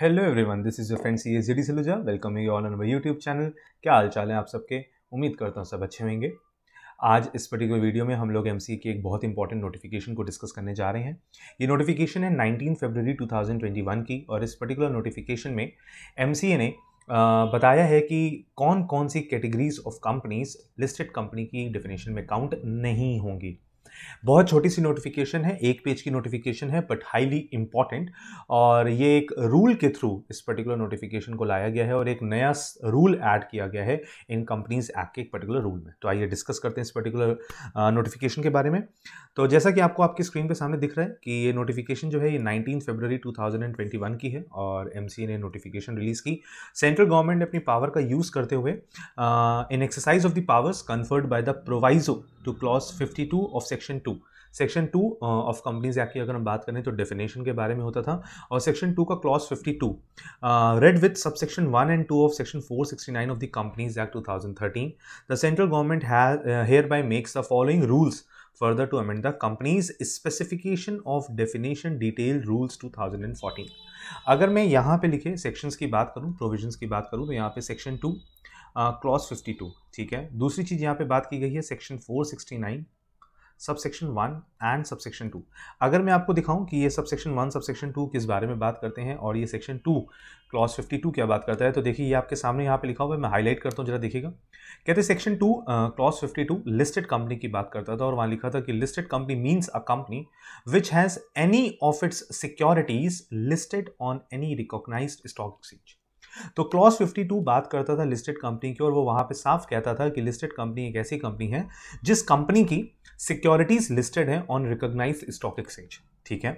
hello everyone this is your friend C S G D Saluja welcome you all on my YouTube channel क्या हाल चाल है आप सबके उम्मीद करता हूँ सब अच्छे होंगे आज इस पर्टिकुलर वीडियो में हम लोग एम की एक बहुत इंपॉर्टेंट नोटिफिकेशन को डिस्कस करने जा रहे हैं ये नोटिफिकेशन है 19 फरवरी 2021 की और इस पर्टिकुलर नोटिफिकेशन में एम ने बताया है कि कौन कौन सी categories of companies listed company की डेफिनेशन में काउंट नहीं होंगी बहुत छोटी सी नोटिफिकेशन है एक पेज की नोटिफिकेशन है बट हाईली इम्पॉर्टेंट और ये एक रूल के थ्रू इस पर्टिकुलर नोटिफिकेशन को लाया गया है और एक नया रूल ऐड किया गया है इन कंपनीज एक्ट के एक पर्टिकुलर रूल में तो आइए डिस्कस करते हैं इस पर्टिकुलर नोटिफिकेशन uh, के बारे में तो जैसा कि आपको आपकी स्क्रीन पर सामने दिख रहा है कि ये नोटिफिकेशन जो है ये नाइनटीन फेबररी टू की है और एम ने नोटिफिकेशन रिलीज की सेंट्रल गवर्नमेंट ने अपनी पावर का यूज़ करते हुए in exercise of the powers conferred by the proviso to clause 52 of section 2 section two of companies act की अगर हम बात करें तो डेफिनेशन के बारे में होता था और सेक्शन टू का clause two read with sub section one and two of section four sixty nine of the companies act thirteen the central government hereby makes the following rules the companies specification of definition detail rules two thousand and fourteen अगर मैं यहाँ पे लिखे sections की बात करूँ provisions की बात करूँ तो यहाँ पे section two clause fifty two ठीक है दूसरी चीज़ यहाँ पे बात की गई है section four sixty nine sub section one and sub section two अगर मैं आपको दिखाऊं कि ये sub section one sub section two किस बारे में बात करते हैं और ये section two clause fifty two क्या बात करता है तो देखिए ये आपके सामने यहाँ पे लिखा हुआ है मैं हाईलाइट करता हूँ जरा देखिएगा कहते हैं section two clause fifty two listed company की बात करता था और वहाँ लिखा था कि listed company means a company which has any of its securities listed on any recognise stock exchange तो क्लॉस 52 बात करता था लिस्टेड कंपनी की और वो वहां पे साफ कहता था कि लिस्टेड कंपनी एक ऐसी कंपनी है जिस कंपनी की सिक्योरिटीज लिस्टेड है ऑन रिकोगनाइज स्टॉक एक्सचेंज ठीक है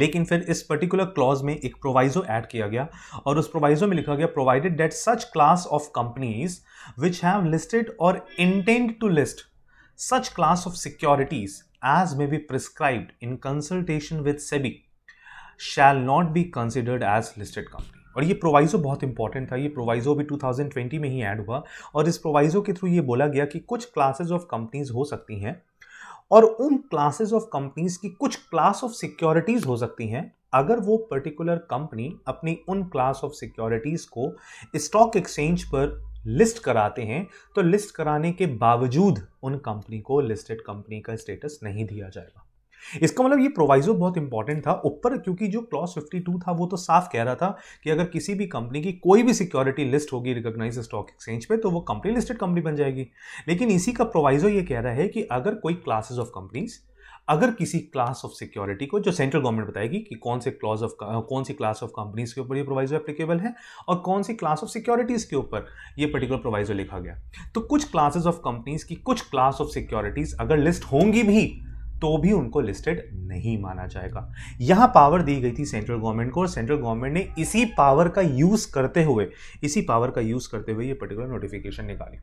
लेकिन फिर इस पर्टिकुलर क्लॉज में एक प्रोवाइजो ऐड किया गया और उस प्रोवाइजो में लिखा गया provided that such class of companies which have listed और intend to list such class of securities as may be prescribed in consultation with SEBI shall not be considered as listed company और ये प्रोवाइज़ो बहुत important था ये प्रोवाइज़ो भी 2020 में ही add हुआ और इस प्रोवाइज़ो के थ्रू ये बोला गया कि कुछ क्लासेज ऑफ कंपनीज हो सकती हैं और उन क्लासेज ऑफ कंपनीज की कुछ क्लास ऑफ सिक्योरिटीज़ हो सकती हैं अगर वो पर्टिकुलर कंपनी अपनी उन क्लास ऑफ सिक्योरिटीज़ को स्टॉक एक्सचेंज पर लिस्ट कराते हैं तो लिस्ट कराने के बावजूद उन कंपनी को लिस्टेड कंपनी का स्टेटस नहीं दिया जाएगा इसका मतलब ये प्रोवाइजो बहुत इंपॉर्टेंट था ऊपर क्योंकि जो क्लॉस 52 था वो तो साफ कह रहा था कि अगर किसी भी कंपनी की कोई भी सिक्योरिटी लिस्ट होगी रिकॉग्नाइज स्टॉक एक्सचेंज पे तो वो कंपनी लिस्टेड कंपनी बन जाएगी लेकिन इसी का प्रोवाइजो ये कह रहा है कि अगर कोई क्लासेज ऑफ कंपनीज़ अगर किसी क्लास ऑफ सिक्योरिटी को जो सेंट्रल गवर्नमेंट बताएगी कि कौन से क्लॉज ऑफ कौन सी क्लास ऑफ कंपनीज के ऊपर ये प्रोवाइजो एप्लीकेबल है और कौन सी क्लास ऑफ सिक्योरिटीज के ऊपर ये पर्टिकुलर प्रोवाइजो लिखा गया तो कुछ क्लासेज ऑफ कंपनीज की कुछ क्लास ऑफ सिक्योरिटीज अगर लिस्ट होंगी भी तो भी उनको लिस्टेड नहीं माना जाएगा यहां पावर दी गई थी सेंट्रल गवर्नमेंट को और सेंट्रल गवर्नमेंट ने इसी पावर का यूज़ करते हुए इसी पावर का यूज़ करते हुए ये पर्टिकुलर नोटिफिकेशन निकाली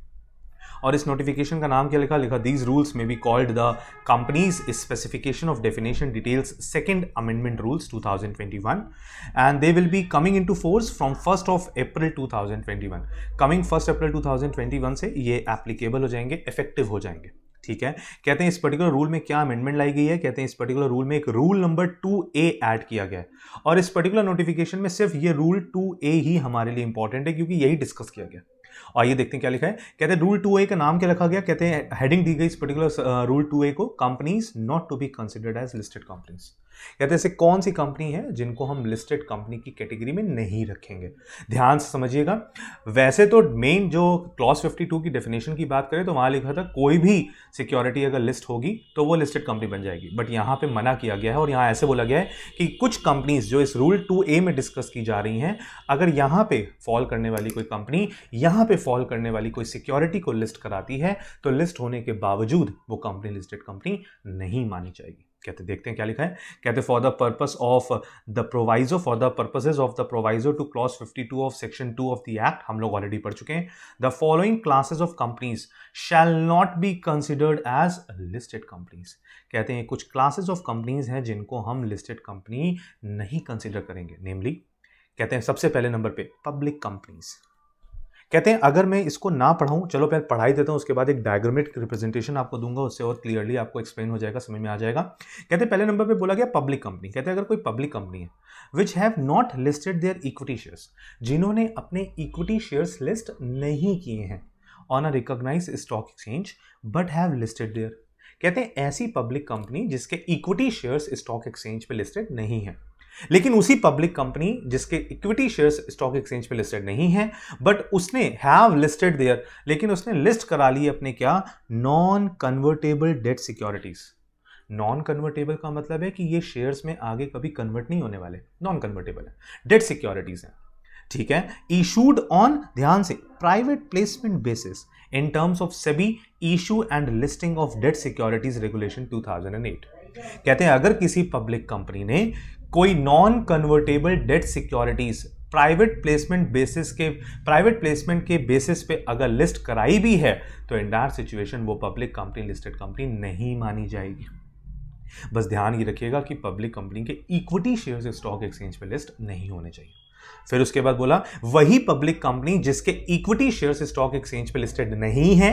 और इस नोटिफिकेशन का नाम क्या लिखा लिखा दीज रूल्स में be called the companies specification of definition details second amendment rules 2021 and they will be coming into force from first of April 2021 coming first April 2021 से ये एप्लीकेबल हो जाएंगे इफेक्टिव हो जाएंगे ठीक है कहते हैं इस पर्टिकुलर रूल में क्या अमेंडमेंट लाई गई है कहते हैं इस पर्टिकुलर रूल में एक rule number two A add किया गया है और इस पर्टिकुलर नोटिफिकेशन में सिर्फ ये रूल टू ए ही हमारे लिए इंपॉर्टेंट है क्योंकि यही डिस्कस किया गया और ये देखते हैं क्या लिखा है कहते हैं रूल टू ए का नाम क्या रखा गया कहते हैं हेडिंग दी गई इस पर्टिकुलर रूल टू ए को companies not to be considered as listed companies या जैसे कौन सी कंपनी है जिनको हम लिस्टेड कंपनी की कैटेगरी में नहीं रखेंगे ध्यान से समझिएगा वैसे तो मेन जो क्लॉस 52 की डेफिनेशन की बात करें तो वहां लिखा था कोई भी सिक्योरिटी अगर लिस्ट होगी तो वो लिस्टेड कंपनी बन जाएगी बट यहां पे मना किया गया है और यहां ऐसे बोला गया है कि कुछ कंपनीज जो इस रूल टू ए में डिस्कस की जा रही हैं अगर यहां पे फॉल करने वाली कोई कंपनी यहां पे फॉल करने वाली कोई सिक्योरिटी को लिस्ट कराती है तो लिस्ट होने के बावजूद वो कंपनी लिस्टेड कंपनी नहीं मानी जाएगी कहते देखते हैं क्या लिखा है कहते for the purpose of the proviso for the purposes of the proviso to clause 52 of section 2 of the act हम लोग ऑलरेडी पढ़ चुके हैं the following classes of companies shall not be considered as listed companies कहते हैं कुछ classes of companies हैं जिनको हम लिस्टेड कंपनी नहीं कंसिडर करेंगे नेमली कहते हैं सबसे पहले नंबर पे पब्लिक कंपनीज कहते हैं अगर मैं इसको ना पढ़ाऊँ चलो पहले पढ़ाई देता हूँ उसके बाद एक डायग्रामेटिक रिप्रेजेंटेशन आपको दूंगा उससे और क्लियरली आपको एक्सप्लेन हो जाएगा समझ में आ जाएगा कहते हैं पहले नंबर पर बोला गया पब्लिक कंपनी कहते हैं अगर कोई पब्लिक कंपनी है which have not listed their equity shares जिन्होंने अपने इक्विटी शेयर्स लिस्ट नहीं किए हैं on a recognise stock exchange but have listed their कहते हैं ऐसी पब्लिक कंपनी जिसके इक्विटी शेयर्स स्टॉक एक्सचेंज पे लिस्टेड नहीं है लेकिन उसी पब्लिक कंपनी जिसके इक्विटी शेयर्स स्टॉक एक्सचेंज पे लिस्टेड नहीं है बट उसने हैव लिस्टेड देयर लेकिन उसने लिस्ट करा ली अपने क्या non convertible debt securities non convertible का मतलब है कि ये शेयर्स में आगे कभी कन्वर्ट नहीं होने वाले नॉन कन्वर्टेबल है डेट सिक्योरिटीज हैं ठीक है इशूड ऑन ध्यान से private placement basis in terms of SEBI issue and listing of debt securities regulation 2008 कहते हैं अगर किसी पब्लिक कंपनी ने कोई non convertible debt securities private placement basis के प्राइवेट प्लेसमेंट के बेसिस पे अगर लिस्ट कराई भी है तो इंटायर सिचुएशन वो पब्लिक कंपनी लिस्टेड कंपनी नहीं मानी जाएगी बस ध्यान ये रखिएगा कि पब्लिक कंपनी के इक्विटी शेयर्स स्टॉक एक्सचेंज पे लिस्ट नहीं होने चाहिए फिर उसके बाद बोला वही पब्लिक कंपनी जिसके इक्विटी शेयर्स स्टॉक एक्सचेंज पे लिस्टेड नहीं है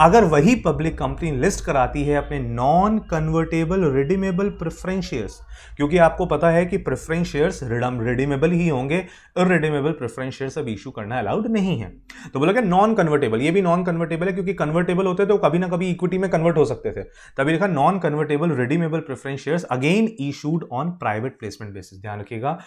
अगर वही पब्लिक कंपनी लिस्ट कराती है अपने non convertible redeemable preference shares क्योंकि आपको पता है कि प्रेफरेंस शेयर्स रिडम रिडीमेबल ही होंगे रिडीमेबल प्रेफरेंस शेयर्स अब इशू करना अलाउड नहीं है तो बोला क्या नॉन कन्वर्टेबल ये भी नॉन कन्वर्टेबल है क्योंकि कन्वर्टेबल होते तो कभी ना कभी इक्विटी में कन्वर्ट हो सकते थे तभी लिखा non convertible redeemable preference shares again issued on private placement basis ध्यान रखिएगा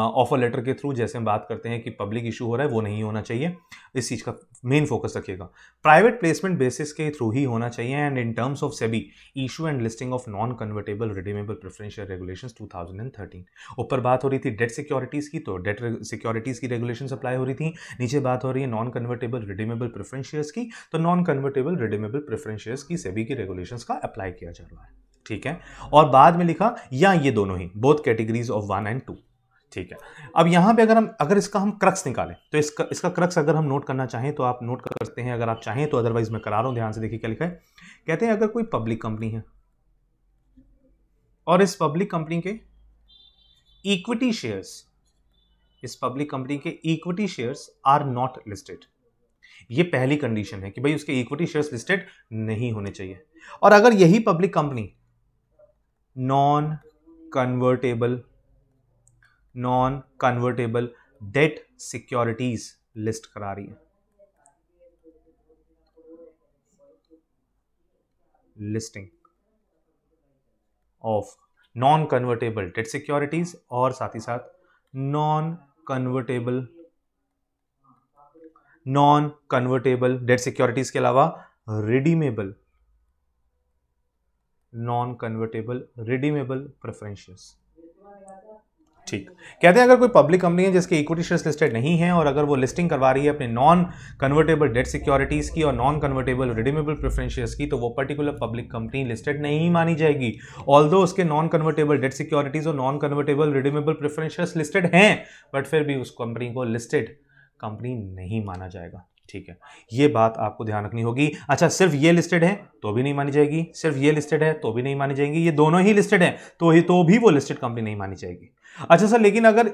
ऑफर लेटर के थ्रू इशू जैसे हम बात करते हैं कि पब्लिक इशू हो रहा है वो नहीं होना चाहिए इस चीज़ का मेन फोकस रखिएगा प्राइवेट प्लेसमेंट बेसिस के थ्रू ही होना चाहिए and in terms of SEBI issue and listing of non convertible redeemable preferential regulation two ऊपर बात हो रही थी डेट सिक्योरिटीज़ की तो डेट सिक्योरिटीज़ की रेगुलेशन अप्लाई हो रही थी नीचे बात हो रही है नॉन कन्वर्टेबल रिडीमेबल प्रेफरेंशियस की तो नॉन कन्वर्टेबल रिडीमेबल प्रेफरेंशियस की सेबी की रेगुलेशन का अप्लाई किया जा रहा है ठीक है और बाद में लिखा या ये दोनों ही both categories of one and two ठीक है अब यहाँ पे अगर हम अगर इसका हम क्रक्स निकालें तो इसका इसका क्रक्स अगर हम नोट करना चाहें तो आप नोट कर सकते हैं अगर आप चाहें तो अदरवाइज मैं करा रहा हूँ ध्यान से देखिए क्या लिखा है कहते हैं अगर कोई पब्लिक कंपनी है और इस पब्लिक कंपनी के इक्विटी शेयर्स इस पब्लिक कंपनी के equity shares are not listed ये पहली कंडीशन है कि भाई उसके इक्विटी शेयर्स लिस्टेड नहीं होने चाहिए और अगर यही public company non convertible non convertible debt securities list करा रही है listing of non convertible debt securities और साथ ही साथ non convertible non convertible debt securities के अलावा redeemable non convertible redeemable preferentials ठीक कहते हैं अगर कोई पब्लिक कंपनी है जिसके इक्विटी शेयर्स लिस्टेड नहीं है और अगर वो लिस्टिंग करवा रही है अपने नॉन कन्वर्टेबल डेट सिक्योरिटीज़ की और नॉन कन्वर्टेबल रिडीमेबल प्रेफरेंशियस की तो वो पर्टिकुलर पब्लिक कंपनी लिस्टेड नहीं मानी जाएगी ऑल उसके नॉन कन्वर्टेबल डेट सिक्योरिटीज़ और non convertible redeemable preferentials listed हैं बट फिर भी उस कंपनी को लिस्टेड कंपनी नहीं माना जाएगा ठीक है ये बात आपको ध्यान रखनी होगी अच्छा सिर्फ ये लिस्टेड है तो भी नहीं मानी जाएगी सिर्फ ये लिस्टेड है तो भी नहीं मानी जाएगी ये दोनों ही लिस्टेड है तो ही तो भी वो लिस्टेड कंपनी नहीं मानी जाएगी अच्छा सर लेकिन अगर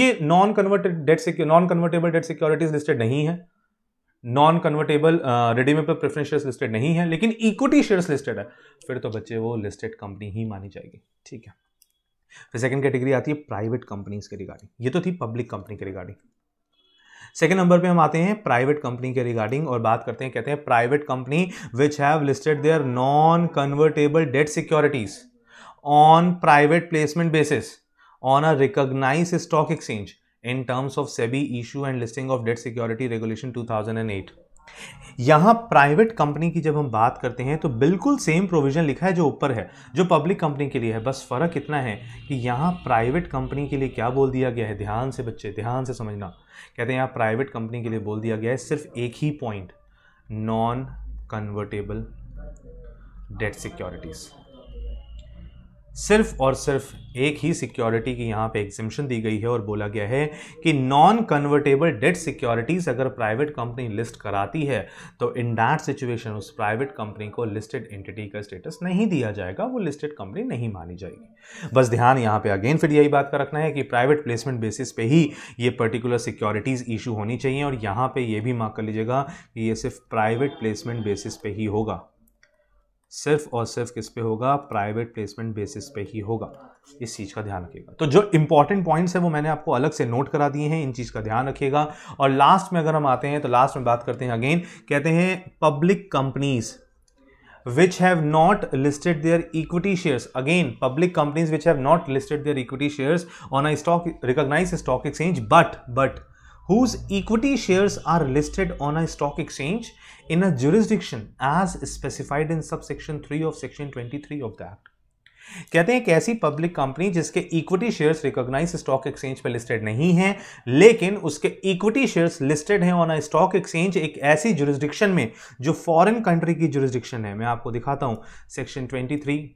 ये नॉन कन्वर्टेड डेट से non convertible debt securities listed नहीं है non convertible redeemable preference shares listed नहीं है लेकिन इक्विटी शेयर्स लिस्टेड है फिर तो बच्चे वो लिस्टेड कंपनी ही मानी जाएगी ठीक है फिर सेकंड कैटेगरी आती है प्राइवेट कंपनीज के रिगार्डिंग ये तो थी पब्लिक कंपनी के रिगार्डिंग सेकेंड नंबर पर हम आते हैं प्राइवेट कंपनी के रिगार्डिंग और बात करते हैं कहते हैं private company which have listed their non convertible debt securities on private placement basis on a recognise stock exchange in terms of SEBI issue and listing of debt security regulation two thousand and eight यहां private company की जब हम बात करते हैं तो बिल्कुल same provision लिखा है जो ऊपर है जो पब्लिक कंपनी के लिए है बस फ़र्क इतना है कि यहां प्राइवेट कंपनी के लिए क्या बोल दिया गया है ध्यान से बच्चे ध्यान से समझना कहते हैं यहां प्राइवेट कंपनी के लिए बोल दिया गया है सिर्फ एक ही point non convertible debt securities सिर्फ और सिर्फ एक ही सिक्योरिटी की यहाँ पे एग्जिमिशन दी गई है और बोला गया है कि नॉन कन्वर्टेबल डेट सिक्योरिटीज़ अगर प्राइवेट कंपनी लिस्ट कराती है तो इन डैट सिचुएशन उस प्राइवेट कंपनी को लिस्टेड एंटिटी का स्टेटस नहीं दिया जाएगा वो लिस्टेड कंपनी नहीं मानी जाएगी बस ध्यान यहाँ पे अगेन फिर यही बात का रखना है कि प्राइवेट प्लेसमेंट बेसिस पे ही ये पर्टिकुलर सिक्योरिटीज़ इशू होनी चाहिए और यहाँ पर यह भी मार्क कर लीजिएगा कि ये सिर्फ प्राइवेट प्लेसमेंट बेसिस पे ही होगा सिर्फ और सिर्फ किस पे होगा प्राइवेट प्लेसमेंट बेसिस पे ही होगा इस चीज़ का ध्यान रखिएगा तो जो इंपॉर्टेंट पॉइंट्स है वो मैंने आपको अलग से नोट करा दिए हैं इन चीज़ का ध्यान रखिएगा और लास्ट में अगर हम आते हैं तो लास्ट में बात करते हैं अगेन कहते हैं public companies which have not listed their equity shares again public companies which have not listed their equity shares on a stock recognise stock exchange but but whose equity shares are listed on a stock exchange in a jurisdiction as specified in subsection 3 of section 23 of the act कहते हैं एक ऐसी public company जिसके equity shares recognise stock exchange पर listed नहीं है लेकिन उसके इक्विटी शेयर्स लिस्टेड हैं ऑन स्टॉक एक्सचेंज एक ऐसी जुरिस्डिक्शन में जो फॉरेन कंट्री की जुरिस्डिक्शन है मैं आपको दिखाता हूं सेक्शन 23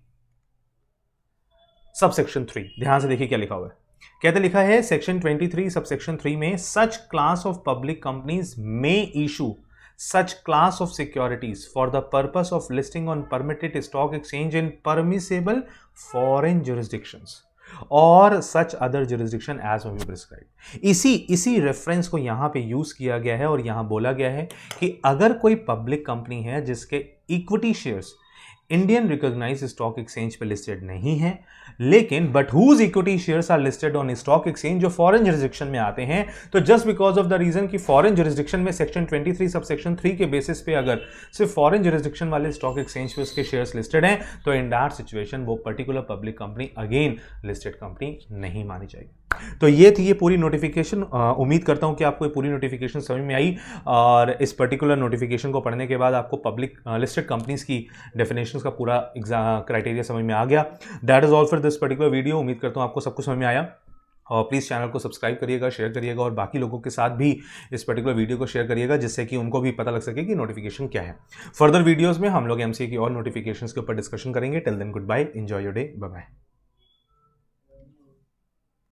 सब सेक्शन थ्री ध्यान से देखिए क्या लिखा हुआ है कहते लिखा है सेक्शन 23 सब सेक्शन थ्री में such class of public companies में issue such class of securities for the purpose of listing on permitted stock exchange in permissible foreign jurisdictions और such other jurisdiction as may prescribe इसी इसी reference को यहाँ पे use किया गया है और यहाँ बोला गया है कि अगर कोई पब्लिक कंपनी है जिसके equity shares Indian recognise stock exchange पे लिस्टेड नहीं है लेकिन but whose equity shares are listed on stock exchange जो फॉरेन जरिस्डिक्शन में आते हैं तो just because of the reason कि फॉरेन जरिस्डिक्शन में सेक्शन 23 सब सेक्शन थ्री के बेसिस पे अगर सिर्फ फॉरेन जरिस्डिक्शन वाले स्टॉक एक्सचेंज पे उसके शेयर्स लिस्टेड हैं तो इन दैट सिचुएशन वो particular public company again listed company नहीं मानी जाएगी तो ये थी ये पूरी नोटिफिकेशन उम्मीद करता हूँ कि आपको ये पूरी नोटिफिकेशन समझ में आई और इस पर्टिकुलर नोटिफिकेशन को पढ़ने के बाद आपको पब्लिक लिस्टेड कंपनीज की डेफिनेशन का पूरा क्राइटेरिया समझ में आ गया that is all for this particular video उम्मीद करता हूँ आपको सब कुछ समझ में आया और प्लीज़ चैनल को सब्सक्राइब करिएगा शेयर करिएगा और बाकी लोगों के साथ भी इस पर्टिकुलर वीडियो को शेयर करिएगा जिससे कि उनको भी पता लग सके कि नोटिफिकेशन क्या है फर्दर वीडियोज़ में हम लोग एम की और नोटिफिकेशन के ऊपर डिस्कशन करेंगे till then goodbye enjoy your day bye